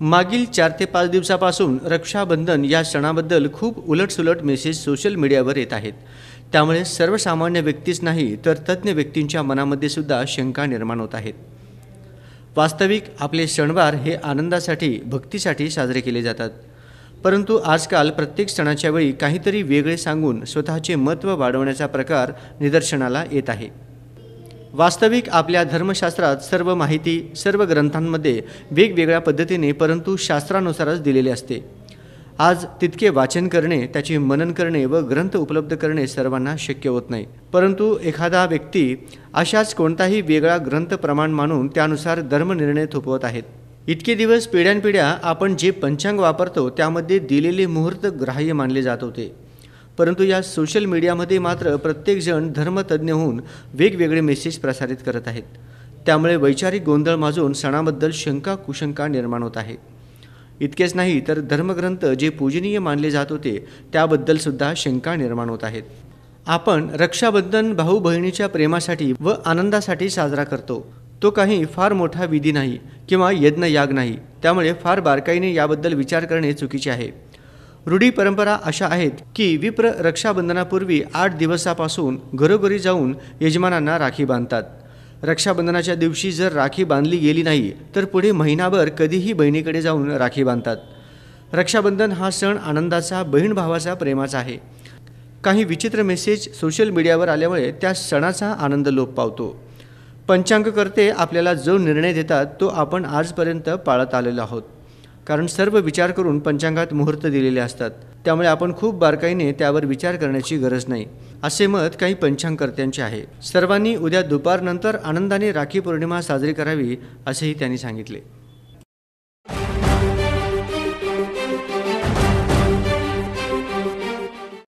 मागील चार ते पाच दिवसापासून रक्षाबंधन या सणाबद्दल खूप उलटसुलट मेसेज सोशल मीडियावर येत आहेत त्यामुळे सर्वसामान्य व्यक्तीच नाही तर तज्ज्ञ व्यक्तींच्या मनामध्ये सुद्धा शंका निर्माण होत आहेत वास्तविक आपले सणवार हे आनंदासाठी भक्तीसाठी साजरे केले जातात परंतु आजकाल प्रत्येक सणाच्या वेळी काहीतरी वेगळे सांगून स्वतःचे महत्त्व वाढवण्याचा प्रकार निदर्शनाला येत आहे वास्तविक आपल्या धर्मशास्त्रात सर्व माहिती सर्व ग्रंथांमध्ये वेगवेगळ्या पद्धतीने परंतु शास्त्रानुसारच दिलेले असते आज तितके वाचन करणे त्याचे मनन करणे व ग्रंथ उपलब्ध करणे सर्वांना शक्य होत नाही परंतु एखादा व्यक्ती अशाच कोणताही वेगळा ग्रंथ प्रमाण मानून त्यानुसार धर्मनिर्णय थोपवत आहेत इतके दिवस पिढ्यानपिढ्या आपण जे पंचांग वापरतो त्यामध्ये दिलेले मुहूर्त ग्राह्य मानले जात होते परंतु या सोशल मीडियामध्ये मात्र प्रत्येकजण धर्मतज्ज्ञ होऊन वेगवेगळे मेसेज प्रसारित करत आहेत त्यामुळे वैचारिक गोंधळ माजून सणाबद्दल शंका कुशंका निर्माण होत आहे इतकेच नाही तर धर्मग्रंथ जे पूजनीय मानले जात होते त्याबद्दलसुद्धा शंका निर्माण होत आहेत आपण रक्षाबंधन भाऊ बहिणीच्या प्रेमासाठी व आनंदासाठी साजरा करतो तो काही फार मोठा विधी नाही किंवा यज्ञ याग नाही त्यामुळे फार बारकाईने याबद्दल विचार करणे चुकीचे आहे रूढी परंपरा अशा आहेत की विप्र रक्षाबंधनापूर्वी आठ दिवसापासून घरोघरी जाऊन यजमानांना राखी बांधतात रक्षाबंधनाच्या दिवशी जर राखी बांधली गेली नाही तर पुढे महिनाभर कधीही बहिणीकडे जाऊन राखी बांधतात रक्षाबंधन हा सण आनंदाचा बहीण भावाचा प्रेमाचा आहे काही विचित्र मेसेज सोशल मीडियावर आल्यामुळे त्या सणाचा आनंद लोप पावतो पंचांगकर्ते आपल्याला जो निर्णय देतात तो आपण आजपर्यंत पाळत आलेलो आहोत कारण सर्व विचार करून पंचांगात मुहूर्त दिलेले असतात त्यामुळे आपण खूप बारकाईने त्यावर विचार करण्याची गरज नाही असे मत काही पंचांगकर्त्यांचे आहे सर्वांनी उद्या दुपारनंतर आनंदाने राखी पौर्णिमा साजरी करावी असेही त्यांनी सांगितले